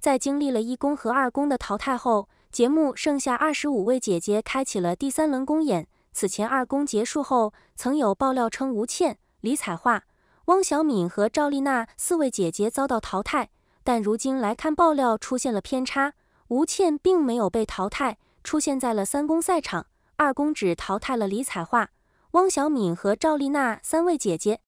在经历了一公和二公的淘汰后，节目剩下二十五位姐姐，开启了第三轮公演。此前二公结束后，曾有爆料称吴倩、李彩桦、汪小敏和赵丽娜四位姐姐遭到淘汰，但如今来看，爆料出现了偏差。吴倩并没有被淘汰，出现在了三公赛场。二公只淘汰了李彩桦、汪小敏和赵丽娜三位姐姐。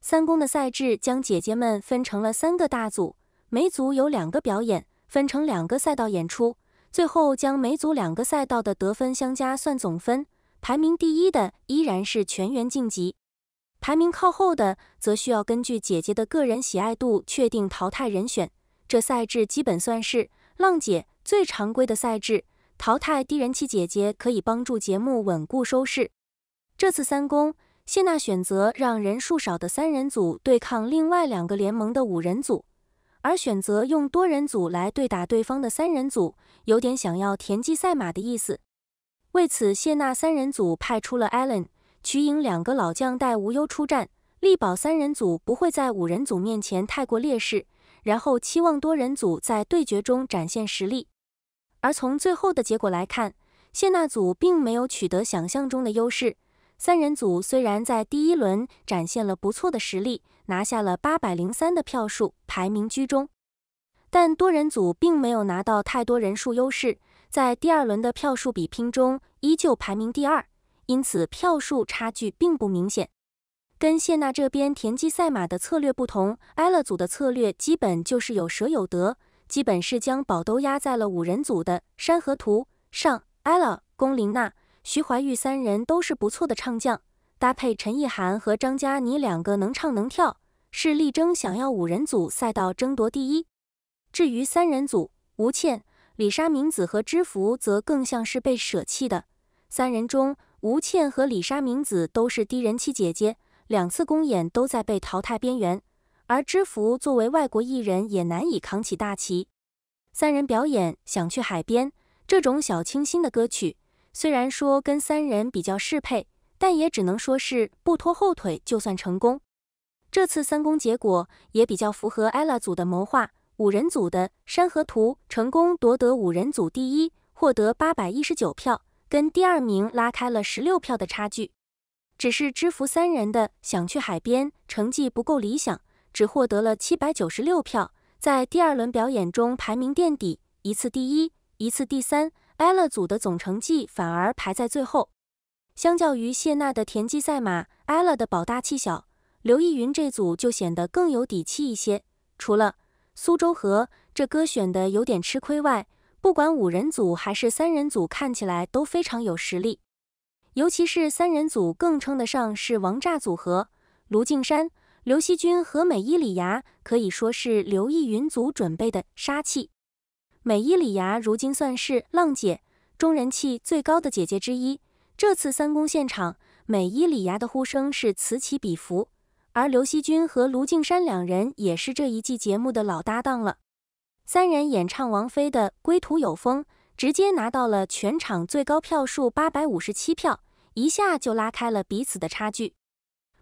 三公的赛制将姐姐们分成了三个大组。每组有两个表演，分成两个赛道演出，最后将每组两个赛道的得分相加算总分，排名第一的依然是全员晋级，排名靠后的则需要根据姐姐的个人喜爱度确定淘汰人选。这赛制基本算是浪姐最常规的赛制，淘汰低人气姐姐可以帮助节目稳固收视。这次三公，谢娜选择让人数少的三人组对抗另外两个联盟的五人组。而选择用多人组来对打对方的三人组，有点想要田忌赛马的意思。为此，谢娜三人组派出了 Allen、瞿颖两个老将带无忧出战，力保三人组不会在五人组面前太过劣势，然后期望多人组在对决中展现实力。而从最后的结果来看，谢娜组并没有取得想象中的优势。三人组虽然在第一轮展现了不错的实力，拿下了八百零三的票数，排名居中，但多人组并没有拿到太多人数优势，在第二轮的票数比拼中依旧排名第二，因此票数差距并不明显。跟谢娜这边田忌赛马的策略不同，艾乐组的策略基本就是有舍有得，基本是将宝都压在了五人组的《山河图》上，艾乐、龚琳娜。徐怀钰三人都是不错的唱将，搭配陈意涵和张嘉倪两个能唱能跳，是力争想要五人组赛道争夺第一。至于三人组吴倩、李莎明子和知福，则更像是被舍弃的。三人中，吴倩和李莎明子都是低人气姐姐，两次公演都在被淘汰边缘，而知福作为外国艺人也难以扛起大旗。三人表演《想去海边》这种小清新的歌曲。虽然说跟三人比较适配，但也只能说是不拖后腿就算成功。这次三公结果也比较符合 Ella 组的谋划，五人组的《山河图》成功夺得五人组第一，获得八百一十九票，跟第二名拉开了十六票的差距。只是知福三人的想去海边成绩不够理想，只获得了七百九十六票，在第二轮表演中排名垫底，一次第一，一次第三。Ella 组的总成绩反而排在最后。相较于谢娜的田忌赛马，l a 的保大气小，刘逸云这组就显得更有底气一些。除了苏州河这歌选的有点吃亏外，不管五人组还是三人组，看起来都非常有实力。尤其是三人组，更称得上是王炸组合。卢靖姗、刘惜君和美依礼芽可以说是刘逸云组准备的杀器。美依礼芽如今算是浪姐中人气最高的姐姐之一。这次三公现场，美依礼芽的呼声是此起彼伏，而刘惜君和卢靖姗两人也是这一季节目的老搭档了。三人演唱王菲的《归途有风》，直接拿到了全场最高票数八百五十七票，一下就拉开了彼此的差距。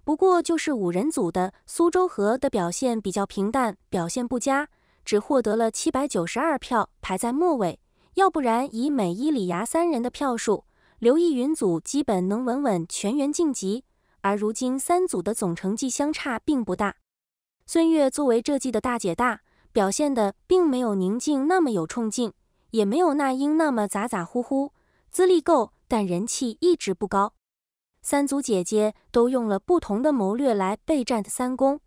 不过，就是五人组的苏州河的表现比较平淡，表现不佳。只获得了七百九十二票，排在末尾。要不然以美伊里牙三人的票数，刘义云组基本能稳稳全员晋级。而如今三组的总成绩相差并不大。孙悦作为这季的大姐大，表现的并没有宁静那么有冲劲，也没有那英那么咋咋呼呼。资历够，但人气一直不高。三组姐姐都用了不同的谋略来备战三公。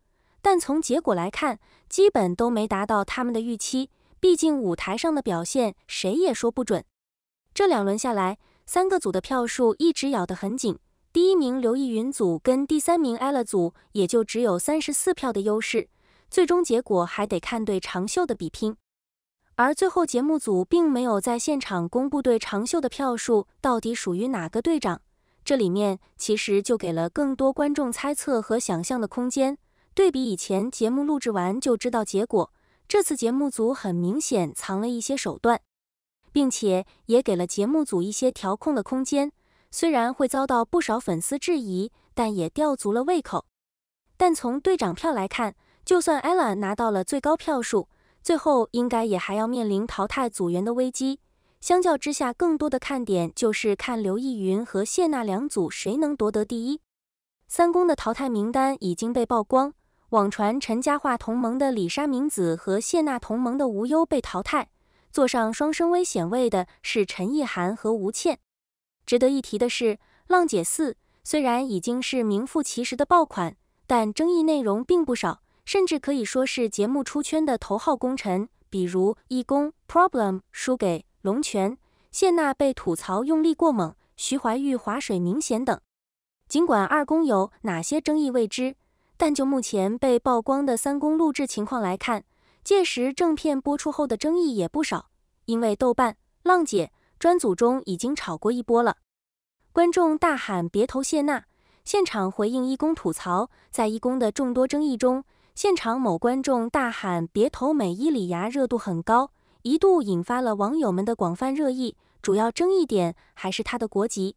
但从结果来看，基本都没达到他们的预期。毕竟舞台上的表现，谁也说不准。这两轮下来，三个组的票数一直咬得很紧，第一名刘逸云组跟第三名 L 组也就只有三十四票的优势。最终结果还得看对长袖的比拼。而最后节目组并没有在现场公布对长袖的票数到底属于哪个队长，这里面其实就给了更多观众猜测和想象的空间。对比以前节目录制完就知道结果，这次节目组很明显藏了一些手段，并且也给了节目组一些调控的空间。虽然会遭到不少粉丝质疑，但也吊足了胃口。但从队长票来看，就算 Ella 拿到了最高票数，最后应该也还要面临淘汰组员的危机。相较之下，更多的看点就是看刘奕云和谢娜两组谁能夺得第一。三公的淘汰名单已经被曝光。网传陈嘉桦同盟的李莎明子和谢娜同盟的吴优被淘汰，坐上双生危险位的是陈意涵和吴倩。值得一提的是，《浪姐四》虽然已经是名副其实的爆款，但争议内容并不少，甚至可以说是节目出圈的头号功臣。比如一公 problem 输给龙泉，谢娜被吐槽用力过猛，徐怀钰划水明显等。尽管二公有哪些争议未知。但就目前被曝光的三公录制情况来看，届时正片播出后的争议也不少，因为豆瓣浪姐专组中已经炒过一波了。观众大喊别投谢娜，现场回应一公吐槽。在一公的众多争议中，现场某观众大喊别投美伊里亚，热度很高，一度引发了网友们的广泛热议。主要争议点还是他的国籍。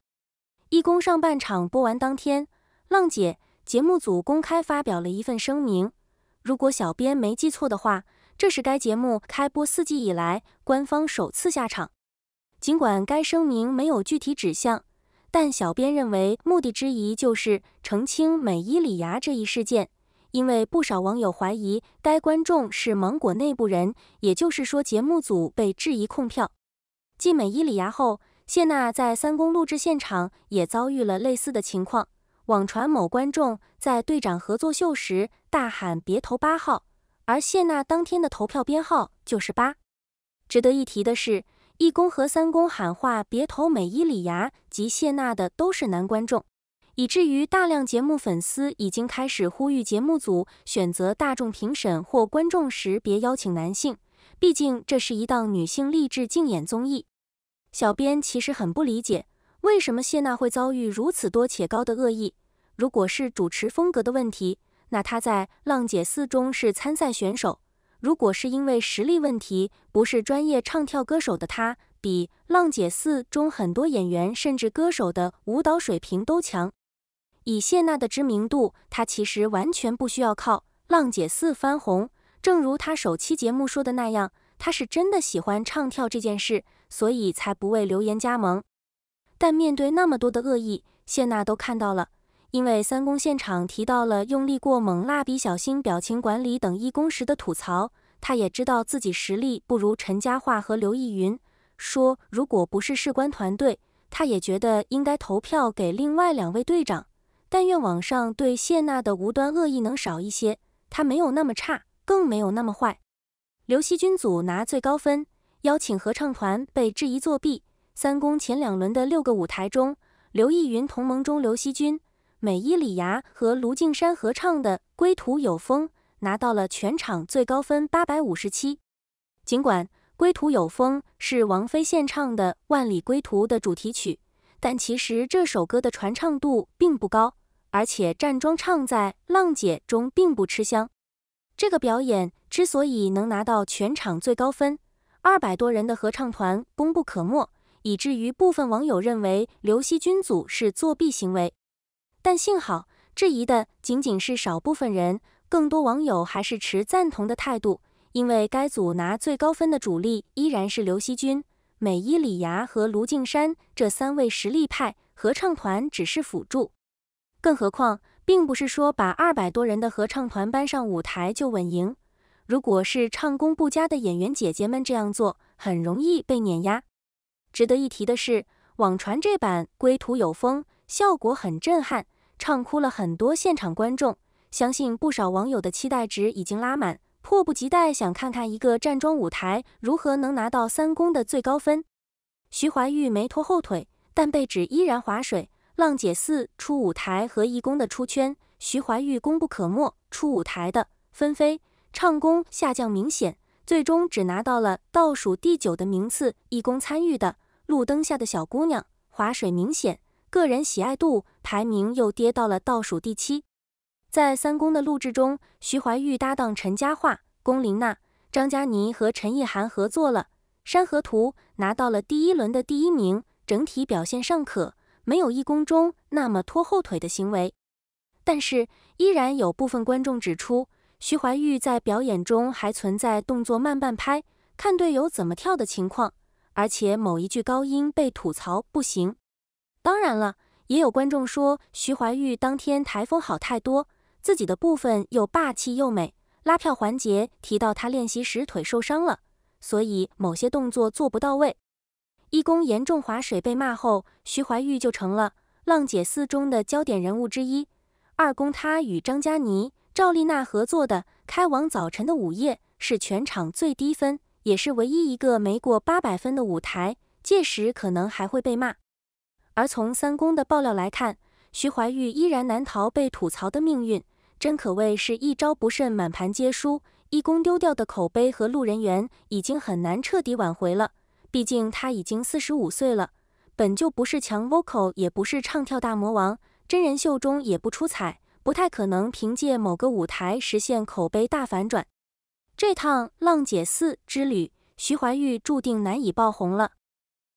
一公上半场播完当天，浪姐。节目组公开发表了一份声明，如果小编没记错的话，这是该节目开播四季以来官方首次下场。尽管该声明没有具体指向，但小编认为目的之一就是澄清美伊里牙这一事件，因为不少网友怀疑该观众是芒果内部人，也就是说节目组被质疑控票。继美伊里牙后，谢娜在三公录制现场也遭遇了类似的情况。网传某观众在队长合作秀时大喊“别投八号”，而谢娜当天的投票编号就是八。值得一提的是，一公和三公喊话“别投美伊里芽及谢娜”的都是男观众，以至于大量节目粉丝已经开始呼吁节目组选择大众评审或观众时别邀请男性，毕竟这是一档女性励志竞演综艺。小编其实很不理解。为什么谢娜会遭遇如此多且高的恶意？如果是主持风格的问题，那她在《浪姐四》中是参赛选手；如果是因为实力问题，不是专业唱跳歌手的她，比《浪姐四》中很多演员甚至歌手的舞蹈水平都强。以谢娜的知名度，她其实完全不需要靠《浪姐四》翻红。正如她首期节目说的那样，她是真的喜欢唱跳这件事，所以才不为流言加盟。但面对那么多的恶意，谢娜都看到了。因为三公现场提到了用力过猛、蜡笔小新表情管理等一公时的吐槽，她也知道自己实力不如陈嘉桦和刘逸云。说如果不是事官团队，她也觉得应该投票给另外两位队长。但愿网上对谢娜的无端恶意能少一些。她没有那么差，更没有那么坏。刘惜君组拿最高分，邀请合唱团被质疑作弊。三公前两轮的六个舞台中，刘逸云同盟中刘惜君、美依礼芽和卢靖山合唱的《归途有风》拿到了全场最高分八百五十七。尽管《归途有风》是王菲献唱的《万里归途》的主题曲，但其实这首歌的传唱度并不高，而且站桩唱在浪姐中并不吃香。这个表演之所以能拿到全场最高分，二百多人的合唱团功不可没。以至于部分网友认为刘惜君组是作弊行为，但幸好质疑的仅仅是少部分人，更多网友还是持赞同的态度，因为该组拿最高分的主力依然是刘惜君、美依礼芽和卢靖姗这三位实力派，合唱团只是辅助。更何况，并不是说把二百多人的合唱团搬上舞台就稳赢，如果是唱功不佳的演员姐姐们这样做，很容易被碾压。值得一提的是，网传这版《归途有风》效果很震撼，唱哭了很多现场观众。相信不少网友的期待值已经拉满，迫不及待想看看一个站桩舞台如何能拿到三公的最高分。徐怀钰没拖后腿，但被指依然划水。浪姐四出舞台和一公的出圈，徐怀钰功不可没。出舞台的纷飞唱功下降明显，最终只拿到了倒数第九的名次。一公参与的。路灯下的小姑娘，划水明显，个人喜爱度排名又跌到了倒数第七。在三公的录制中，徐怀钰搭档陈嘉桦、龚琳娜、张嘉倪和陈意涵合作了《山河图》，拿到了第一轮的第一名，整体表现尚可，没有一公中那么拖后腿的行为。但是，依然有部分观众指出，徐怀钰在表演中还存在动作慢半拍，看队友怎么跳的情况。而且某一句高音被吐槽不行，当然了，也有观众说徐怀钰当天台风好太多，自己的部分又霸气又美。拉票环节提到他练习时腿受伤了，所以某些动作做不到位。一公严重划水被骂后，徐怀钰就成了浪姐四中的焦点人物之一。二公他与张嘉倪、赵丽娜合作的《开往早晨的午夜》是全场最低分。也是唯一一个没过八百分的舞台，届时可能还会被骂。而从三公的爆料来看，徐怀钰依然难逃被吐槽的命运，真可谓是一招不慎，满盘皆输。一公丢掉的口碑和路人缘已经很难彻底挽回了。毕竟他已经四十五岁了，本就不是强 vocal，也不是唱跳大魔王，真人秀中也不出彩，不太可能凭借某个舞台实现口碑大反转。这趟浪姐四之旅，徐怀钰注定难以爆红了。